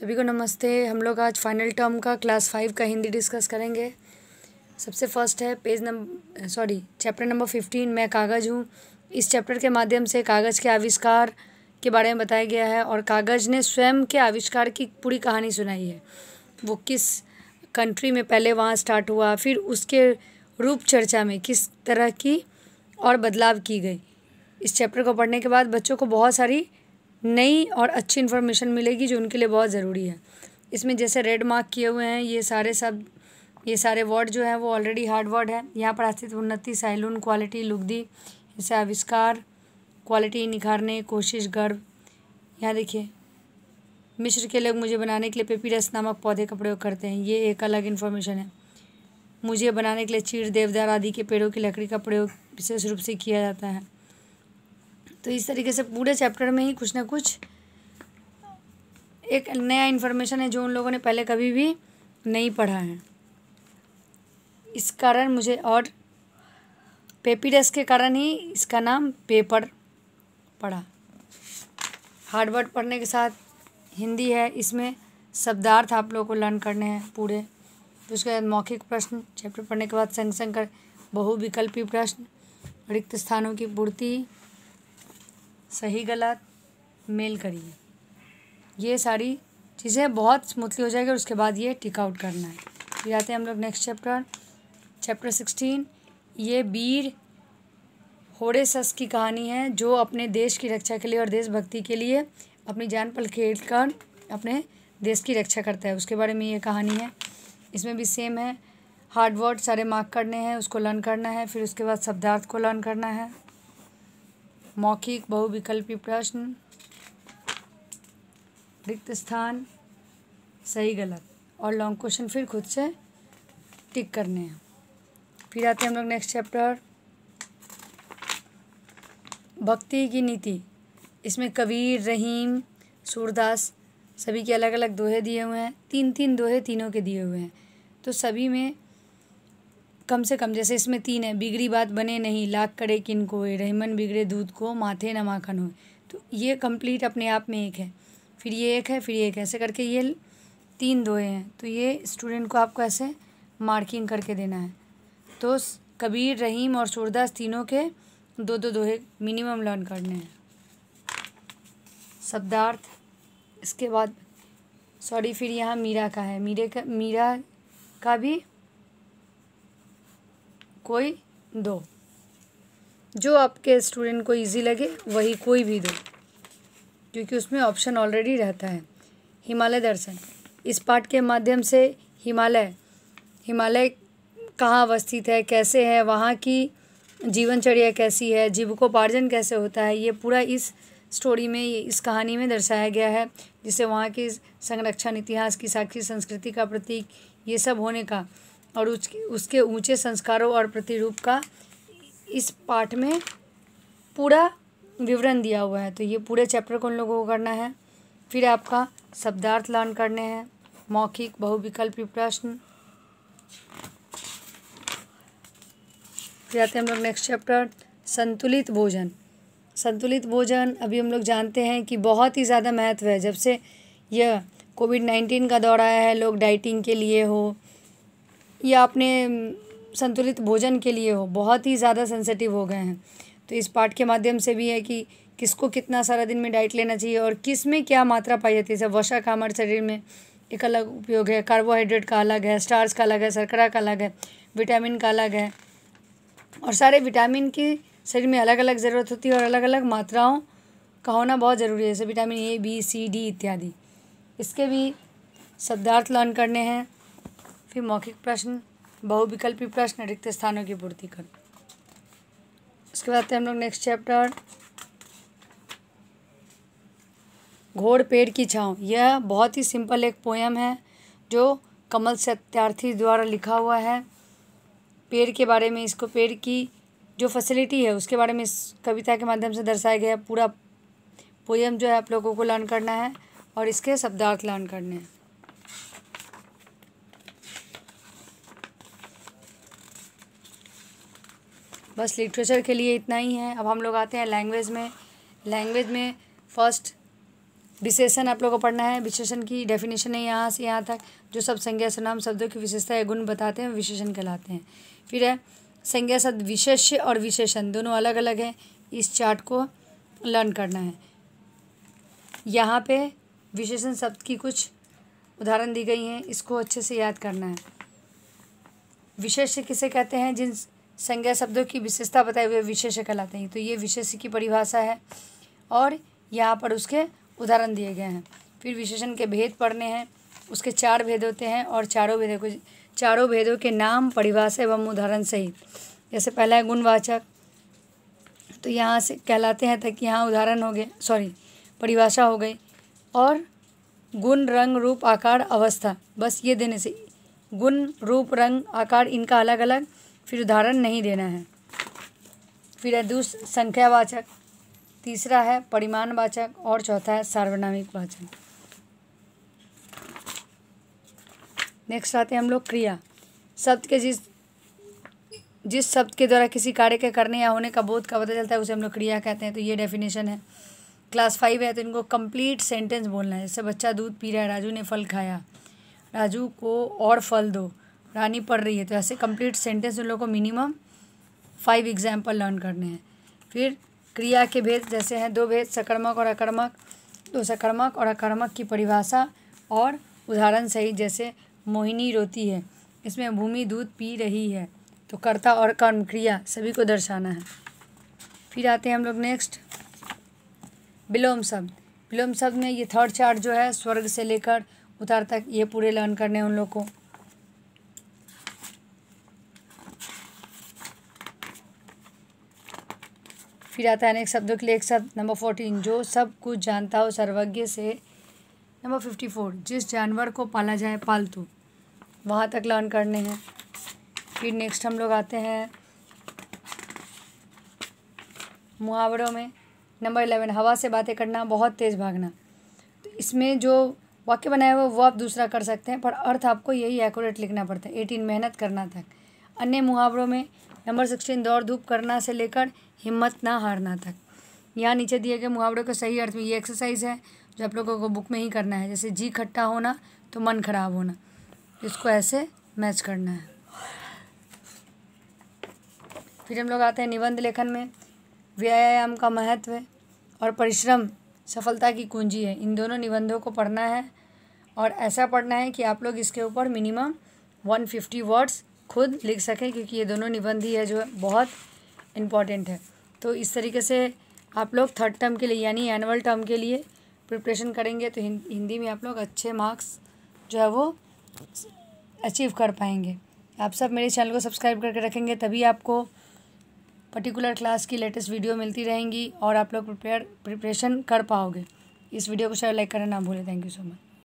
सभी को नमस्ते हम लोग आज फाइनल टर्म का क्लास फाइव का हिंदी डिस्कस करेंगे सबसे फर्स्ट है page number sorry chapter number fifteen मैं कागज़ हूँ इस चैप्टर के माध्यम से कागज़ के आविष्कार के बारे में बताया गया है और कागज़ ने स्वयं के आविष्कार की पूरी कहानी सुनाई है वो किस कंट्री में पहले वहाँ स्टार्ट हुआ फिर उसके रूप चर्चा में किस तरह की और बदलाव की गई इस चैप्टर को पढ़ने के बाद बच्चों को बहुत सारी नई और अच्छी इन्फॉर्मेशन मिलेगी जो उनके लिए बहुत ज़रूरी है इसमें जैसे रेड मार्क किए हुए हैं ये सारे सब ये सारे वर्ड जो हैं वो ऑलरेडी हार्ड वर्ड है यहाँ पर आस्थित उन्नति साइलून क्वालिटी लुगदी इसे आविष्कार क्वालिटी निखारने कोशिश गर्व यहाँ देखिए मिश्र के लोग मुझे बनाने के लिए पेपीरस नामक पौधे का प्रयोग करते हैं ये एक अलग इन्फॉर्मेशन है मुझे बनाने के लिए चीर देवदार आदि के पेड़ों की लकड़ी का प्रयोग विशेष रूप से किया जाता है तो इस तरीके से पूरे चैप्टर में ही कुछ ना कुछ एक नया इन्फॉर्मेशन है जो उन लोगों ने पहले कभी भी नहीं पढ़ा है इस कारण मुझे और पेपीडस के कारण ही इसका नाम पेपर पढ़ा हार्डवर्ड पढ़ने के साथ हिंदी है इसमें शब्दार्थ आप लोगों को लर्न करने हैं पूरे तो उसके बाद मौखिक प्रश्न चैप्टर पढ़ने के बाद संग संग कर बहुविकल्पी प्रश्न रिक्त स्थानों की पूर्ति सही गलत मेल करिए ये सारी चीज़ें बहुत स्मूथली हो जाएगी और उसके बाद ये टिक आउट करना है फिर आते हैं हम लोग नेक्स्ट चैप्टर चैप्टर सिक्सटीन ये वीर होड़े सस की कहानी है जो अपने देश की रक्षा के लिए और देशभक्ति के लिए अपनी जान पर खेल कर अपने देश की रक्षा करता है उसके बारे में ये कहानी है इसमें भी सेम है हार्ड वर्ड सारे मार्क करने हैं उसको लर्न करना है फिर उसके बाद शब्दार्थ को लर्न करना है मौखिक बहुविकल्पी प्रश्न रिक्त स्थान सही गलत और लॉन्ग क्वेश्चन फिर खुद से टिक करने हैं फिर आते हैं हम लोग नेक्स्ट चैप्टर भक्ति की नीति इसमें कबीर रहीम सूरदास सभी के अलग अलग दोहे दिए हुए हैं तीन तीन दोहे तीनों के दिए हुए हैं तो सभी में कम से कम जैसे इसमें तीन है बिगड़ी बात बने नहीं लाख करे किन को रहमन बिगड़े दूध को माथे न माखन हो तो ये कंप्लीट अपने आप में एक है फिर ये एक है फिर ये एक ऐसे करके ये तीन दोहे हैं तो ये स्टूडेंट को आपको ऐसे मार्किंग करके देना है तो कबीर रहीम और सूरदास तीनों के दो दो दोहे मिनिमम लर्न करने हैं शब्दार्थ इसके बाद सॉरी फिर यहाँ मीरा का है मीरे का मीरा का भी कोई दो जो आपके स्टूडेंट को इजी लगे वही कोई भी दो क्योंकि उसमें ऑप्शन ऑलरेडी रहता है हिमालय दर्शन इस पाठ के माध्यम से हिमालय हिमालय कहाँ अवस्थित है कैसे है वहाँ की जीवनचर्या कैसी है जीवकोपार्जन कैसे होता है ये पूरा इस स्टोरी में ये इस कहानी में दर्शाया गया है जिससे वहाँ के संरक्षण इतिहास की साक्षी संस्कृति का प्रतीक ये सब होने का और उसके ऊंचे संस्कारों और प्रतिरूप का इस पाठ में पूरा विवरण दिया हुआ है तो ये पूरे चैप्टर को उन लोगों को करना है फिर आपका शब्दार्थ लर्न करने हैं मौखिक बहुविकल्पी प्रश्न आते हैं हम लोग नेक्स्ट चैप्टर संतुलित भोजन संतुलित भोजन अभी हम लोग जानते हैं कि बहुत ही ज़्यादा महत्व है जब से यह कोविड नाइन्टीन का दौर आया है लोग डाइटिंग के लिए हो या अपने संतुलित भोजन के लिए हो बहुत ही ज़्यादा सेंसिटिव हो गए हैं तो इस पाठ के माध्यम से भी है कि किसको कितना सारा दिन में डाइट लेना चाहिए और किस में क्या मात्रा पाई जाती है जैसे वसा का हमारे शरीर में एक अलग उपयोग है कार्बोहाइड्रेट का अलग है स्टार्च का अलग है शर्करा का अलग है विटामिन का अलग है और सारे विटामिन की शरीर में अलग अलग ज़रूरत होती है और अलग अलग मात्राओं का होना बहुत ज़रूरी है जैसे vitamin A B C D इत्यादि इसके भी शब्दार्थ लर्न करने हैं फिर मौखिक प्रश्न बहुविकल्पी प्रश्न रिक्त स्थानों की पूर्ति कर उसके बाद हम लोग नेक्स्ट चैप्टर घोड़ पेड़ की छाँव यह बहुत ही सिंपल एक पोयम है जो कमल सत्यार्थी द्वारा लिखा हुआ है पेड़ के बारे में इसको पेड़ की जो फैसिलिटी है उसके बारे में इस कविता के माध्यम से दर्शाया गया पूरा पोयम जो है आप लोगों को लर्न करना है और इसके शब्दार्थ लर्न करने हैं बस लिटरेचर के लिए इतना ही है अब हम लोग आते हैं लैंग्वेज में लैंग्वेज में फर्स्ट विशेषण आप लोग को पढ़ना है विशेषण की डेफिनेशन है यहाँ से यहाँ तक जो सब संज्ञा सुनाम शब्दों की विशेषता गुण बताते हैं विशेषण कहलाते हैं फिर है संज्ञा शब्द विशेष्य और विशेषण दोनों अलग अलग हैं इस चार्ट को लर्न करना है यहाँ पे विशेषण शब्द की कुछ उदाहरण दी गई हैं इसको अच्छे से याद करना है विशेष किसे कहते हैं जिन संज्ञा शब्दों की विशेषता बताए हुए विशेष कहलाते हैं तो ये विशेष की परिभाषा है और यहाँ पर उसके उदाहरण दिए गए हैं फिर विशेषण के भेद पढ़ने हैं उसके चार भेद होते हैं और चारों भेदों को चारों भेदों के नाम परिभाषा एवं उदाहरण सहित जैसे पहला है गुणवाचक तो यहाँ से कहलाते हैं तक यहाँ उदाहरण हो गए सॉरी परिभाषा हो गई और गुण रंग रूप आकार अवस्था बस ये देने से गुण रूप रंग आकार इनका अलग अलग फिर उदाहरण नहीं देना है फिर है दूस संख्यावाचक तीसरा है परिमाणवाचक और चौथा है सार्वनामिक वाचक नेक्स्ट आते हैं हम लोग क्रिया शब्द के जिस जिस शब्द के द्वारा किसी कार्य के करने या होने का बोध का पता चलता है उसे हम लोग क्रिया कहते हैं तो ये डेफिनेशन है क्लास फाइव है तो इनको कंप्लीट सेंटेंस बोलना है जैसे बच्चा दूध पी रहा है राजू ने फल खाया राजू को और फल दो रानी पढ़ रही है तो ऐसे कंप्लीट सेंटेंस उन लोगों को मिनिमम फाइव एग्जाम्पल लर्न करने हैं फिर क्रिया के भेद जैसे हैं दो भेद सकर्मक और अकर्मक तो सकर्मक और अकर्मक की परिभाषा और उदाहरण सही जैसे मोहिनी रोती है इसमें भूमि दूध पी रही है तो कर्ता और कर्म क्रिया सभी को दर्शाना है फिर आते हैं हम लोग नेक्स्ट विलोम शब्द विलोम शब्द में ये थर्ड चार्ट जो है स्वर्ग से लेकर उतार तक ये पूरे लर्न करने हैं उन लोग को फिर आता है अनेक शब्दों के लिए एक शब्द नंबर फोर्टीन जो सब कुछ जानता हो सर्वज्ञ से नंबर फिफ्टी फोर जिस जानवर को पाला जाए पालतू वहाँ तक लर्न करने हैं फिर नेक्स्ट हम लोग आते हैं मुहावरों में नंबर इलेवन हवा से बातें करना बहुत तेज़ भागना तो इसमें जो वाक्य बनाया हुआ वो आप दूसरा कर सकते हैं पर अर्थ आपको यही एक्यूरेट लिखना पड़ता है एटीन मेहनत करना तक अन्य मुहावरों में नंबर सिक्सटीन दौड़ धूप करना से लेकर हिम्मत ना हारना तक यहाँ नीचे दिए गए मुहावरे को सही अर्थ में ये एक्सरसाइज है जो आप लोगों को बुक में ही करना है जैसे जी खट्टा होना तो मन खराब होना इसको ऐसे मैच करना है फिर हम लोग आते हैं निबंध लेखन में व्यायाम का महत्व और परिश्रम सफलता की कुंजी है इन दोनों निबंधों को पढ़ना है और ऐसा पढ़ना है कि आप लोग इसके ऊपर मिनिमम वन फिफ्टी वर्ड्स खुद लिख सकें क्योंकि ये दोनों निबंध ही है जो बहुत इम्पॉर्टेंट है तो इस तरीके से आप लोग थर्ड टर्म के लिए यानी एनुअल टर्म के लिए प्रिपरेशन करेंगे तो हिंदी में आप लोग अच्छे मार्क्स जो है वो अचीव कर पाएंगे आप सब मेरे चैनल को सब्सक्राइब करके रखेंगे तभी आपको पर्टिकुलर क्लास की लेटेस्ट वीडियो मिलती रहेंगी और आप लोग प्रिपेयर प्रिपरेशन कर पाओगे इस वीडियो को शेयर लाइक करना ना भूलें थैंक यू सो मच